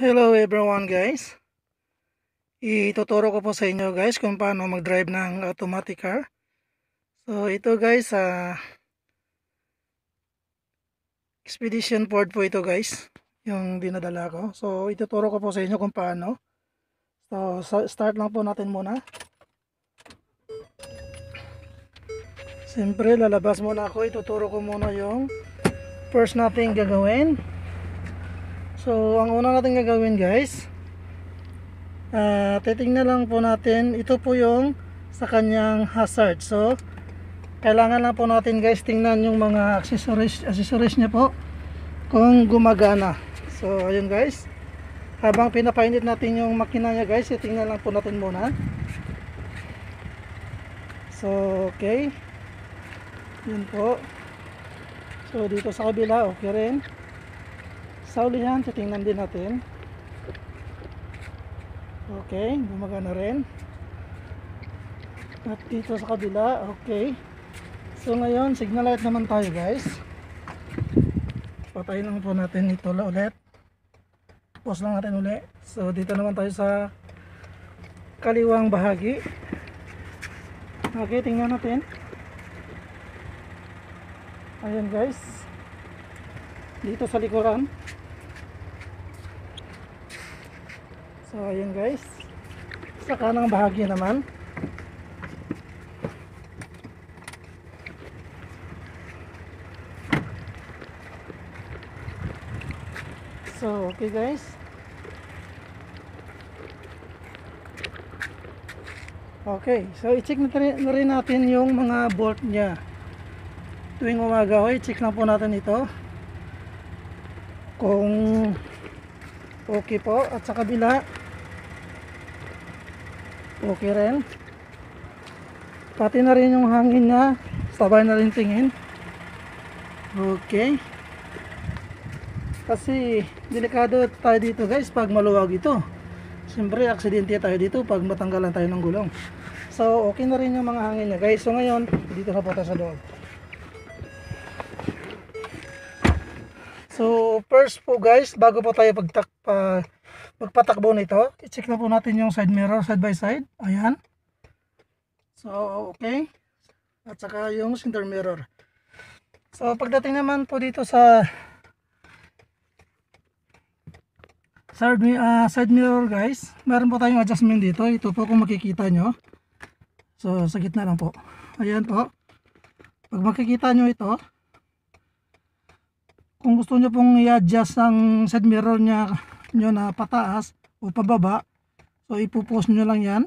Hello everyone guys Ituturo ko po sa inyo guys kung paano mag drive ng automatic car So ito guys uh, Expedition Ford po ito guys Yung dinadala ko So ituturo ko po sa inyo kung paano So start lang po natin muna Siyempre lalabas muna ako Ituturo ko muna yung First nating gagawin So, ang una natin gagawin guys, uh, ah, titingnan lang po natin, ito po yung sa kanyang hazard. So, kailangan lang po natin guys, tingnan yung mga accessories, accessories niya po kung gumagana. So, ayun guys. Habang pinapainit natin yung makina niya guys, titingnan lang po natin muna. So, okay. Yun po. So, dito sa kabila, okay rin sa ulihan titingnan din natin okay gumagana rin at dito sa kabila okay so ngayon signal light naman tayo guys patayin lang po natin ito la ulit pause lang natin ulit so dito naman tayo sa kaliwang bahagi okay tingnan natin ayan guys dito sa likuran So ayun guys. Sa kanang bahagi naman. So okay guys. Okay, so i-check na, na rin natin yung mga bolt niya. Tuwing umaga, okay, i-check lang po natin ito. Kung okay po. At sa kabila, okay rin pati na rin yung hangin niya sabay na rin tingin okay kasi delikado tayo dito guys pag maluwag ito siyempre aksidente tayo dito pag matanggalan tayo ng gulong so okay na rin yung mga hangin niya guys so ngayon dito na po tayo sa loob so first po guys bago po tayo pagtakpa pagpatakbo nito, i-check na po natin yung side mirror side by side. Ayan. So, okay. At saka yung center mirror. So, pagdating naman po dito sa side, uh, ah, side mirror guys, meron po tayong adjustment dito. Ito po kung makikita nyo. So, sa gitna lang po. Ayan po. Pag makikita nyo ito, kung gusto nyo pong i-adjust ang side mirror niya nyo na pataas o pababa. So, ipupost nyo lang yan.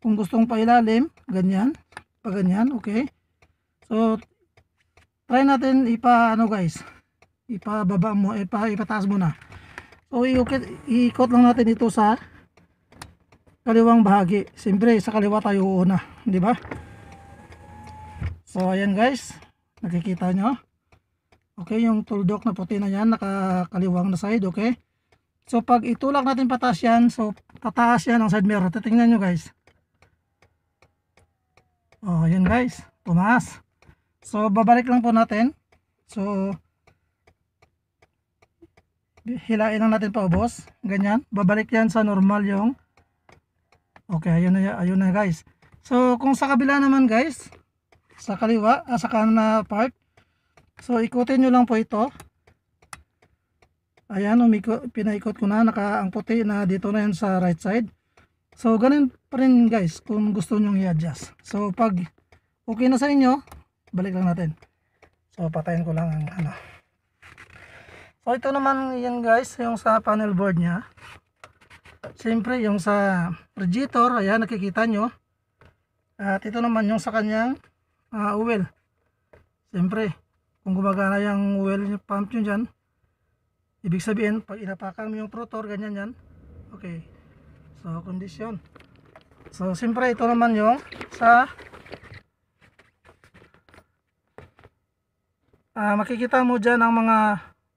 Kung gustong pailalim, ganyan. Pag ganyan, okay. So, try natin ipa, ano guys, ipababa mo, ipa, eh, ipataas mo na. So, iikot lang natin ito sa kaliwang bahagi. Siyempre, sa kaliwa tayo uuna, di ba? So, ayan guys, nakikita nyo. Okay, yung tuldok na puti na yan, nakakaliwang na side, okay? So pag itulak natin pataas yan, so tataas yan ang side mirror. Titingnan nyo guys. Oh, yan guys. Tumaas. So babalik lang po natin. So hilain lang natin paubos. Ganyan. Babalik yan sa normal yung Okay, ayun na, ayun na guys. So kung sa kabila naman guys, sa kaliwa, ah, sa kanan na part. So ikutin nyo lang po ito. Ayan, umiko, pinaikot ko na, naka, ang puti na dito na yan sa right side. So, ganun pa rin guys, kung gusto nyong i-adjust. So, pag okay na sa inyo, balik lang natin. So, patayin ko lang ang ano. So, ito naman yan guys, yung sa panel board niya. Siyempre, yung sa regitor, ayan, nakikita nyo. At ito naman yung sa kanyang uh, ah, oil. Siyempre, kung gumagana yung oil pump nyo dyan, Ibig sabihin, pag inapakan mo yung rotor, ganyan yan. Okay. So, condition. So, siyempre, ito naman yung sa uh, makikita mo dyan ang mga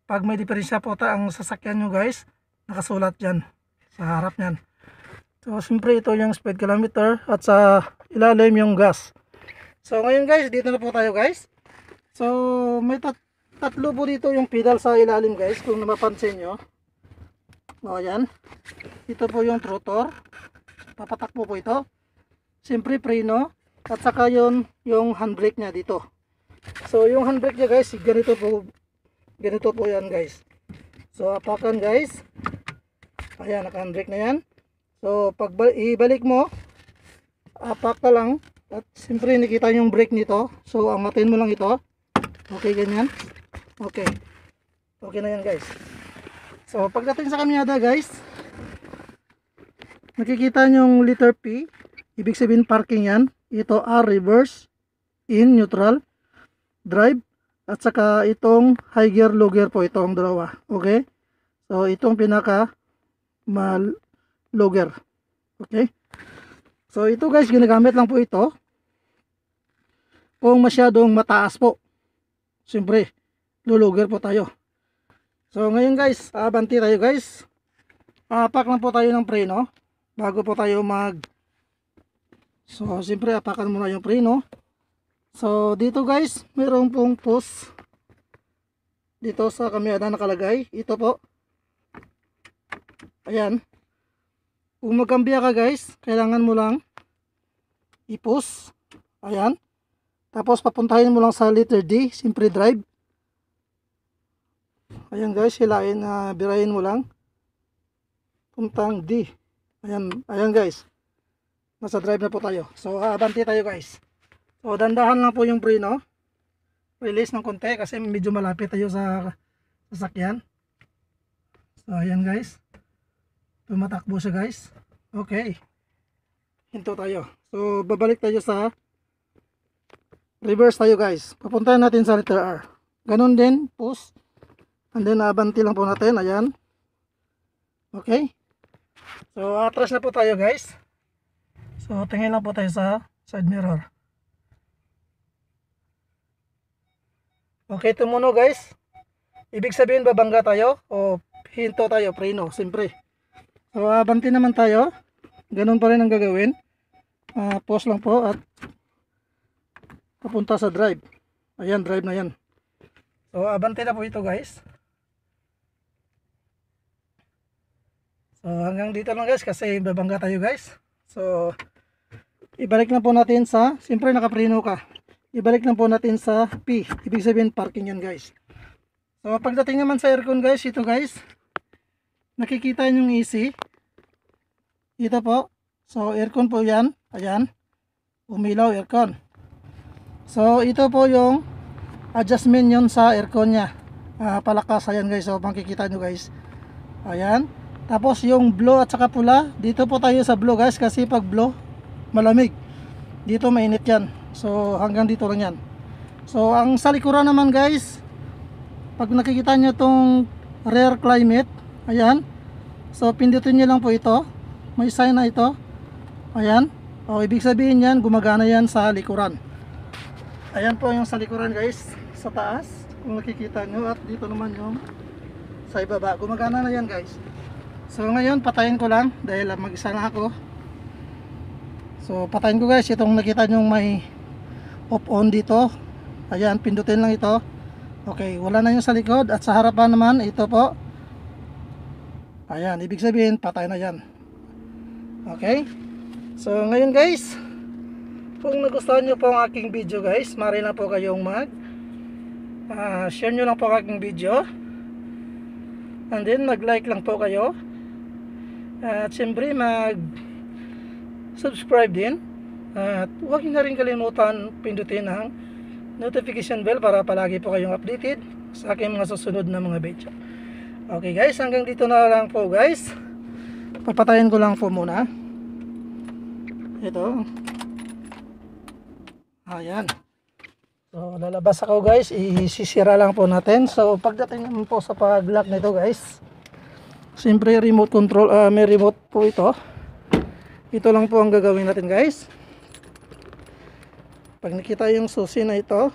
pag may diferensya po ta ang sasakyan nyo guys. Nakasulat dyan sa harap nyan. So, siyempre, ito yung speed kilometer at sa ilalim yung gas. So, ngayon guys, dito na po tayo guys. So, may tat tatlo po dito yung pedal sa ilalim guys kung napapansin nyo o yan ito po yung rotor papatakbo po ito siyempre preno at saka yun yung handbrake nya dito so yung handbrake nya guys ganito po ganito po yan guys so apakan guys ayan naka handbrake na yan so pag ibalik mo apak lang at siyempre nakita yung brake nito so angatin mo lang ito okay ganyan Okay. Okay na yan guys. So pagdating sa kamyada guys, nakikita yung letter P. Ibig sabihin parking yan. Ito R reverse, in, neutral, drive, at saka itong high gear, low gear po. Itong ang dalawa. Okay? So itong pinaka mal low gear. Okay? So ito guys, ginagamit lang po ito. Kung masyadong mataas po. Siyempre, luluger po tayo so ngayon guys abanti tayo guys apak lang po tayo ng preno bago po tayo mag so siyempre apakan muna yung preno so dito guys meron pong post dito sa kamyada nakalagay ito po ayan kung magkambya ka guys kailangan mo lang i-post ayan tapos papuntahin mo lang sa letter D siyempre drive Ayan guys, hilain, uh, birahin mo lang. Puntang D. Ayan, ayan guys. Nasa drive na po tayo. So, abante tayo guys. So, dandahan lang po yung preno. Release ng konti kasi medyo malapit tayo sa sasakyan. So, ayan guys. Tumatakbo siya guys. Okay. Hinto tayo. So, babalik tayo sa reverse tayo guys. Papuntahan natin sa letter R. Ganon din, post And then abanti lang po natin, ayan. Okay? So atras na po tayo guys. So tingin lang po tayo sa side mirror. Okay, tumuno guys. Ibig sabihin babangga tayo o hinto tayo, preno, siyempre. So abanti naman tayo. Ganun pa rin ang gagawin. Uh, pause lang po at papunta sa drive. Ayan, drive na yan. So, abante na po ito guys. So hanggang dito lang guys kasi babangga tayo guys. So ibalik lang po natin sa, siyempre nakapreno ka. Ibalik lang po natin sa P. Ibig sabihin parking yan guys. So pagdating naman sa aircon guys, ito guys. Nakikita niyo yung AC. Ito po. So aircon po yan. Ayan. Umilaw aircon. So ito po yung adjustment yon sa aircon niya. Uh, palakas ayan guys. So makikita niyo guys. Ayan. Tapos yung blue at saka pula, dito po tayo sa blue guys kasi pag blue, malamig. Dito mainit yan. So hanggang dito lang yan. So ang sa likuran naman guys, pag nakikita nyo tong rare climate, ayan. So pindutin nyo lang po ito. May sign na ito. Ayan. O ibig sabihin yan, gumagana yan sa likuran. Ayan po yung sa likuran guys, sa taas. Kung nakikita nyo at dito naman yung sa ibaba. Gumagana na yan guys. So ngayon patayin ko lang dahil mag-isa na ako. So patayin ko guys itong nakita nyong may off on dito. Ayan pindutin lang ito. Okay wala na yung sa likod at sa harapan naman ito po. Ayan ibig sabihin patay na yan. Okay. So ngayon guys kung nagustuhan niyo po ang aking video guys mari na po kayong mag uh, share niyo lang po ang aking video and then mag like lang po kayo at siyempre mag subscribe din. At huwag na rin kalimutan pindutin ang notification bell para palagi po kayong updated sa aking mga susunod na mga video. Okay guys, hanggang dito na lang po guys. Papatayin ko lang po muna. Ito. Ayan. So, lalabas ako guys. Isisira lang po natin. So, pagdating naman po sa pag-lock nito guys. Siyempre remote control, uh, may remote po ito. Ito lang po ang gagawin natin guys. Pag nakita yung susi na ito,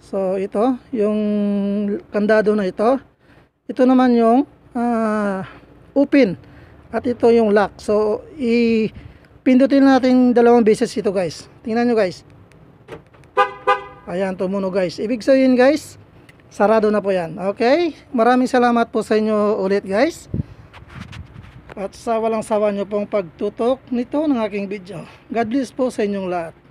so ito, yung kandado na ito, ito naman yung uh, ah, open at ito yung lock. So ipindutin natin dalawang beses ito guys. Tingnan nyo guys. Ayan, tumunog guys. Ibig sabihin guys, sarado na po yan. Okay? Maraming salamat po sa inyo ulit guys. At sa walang sawa nyo pong pagtutok nito ng aking video. God bless po sa inyong lahat.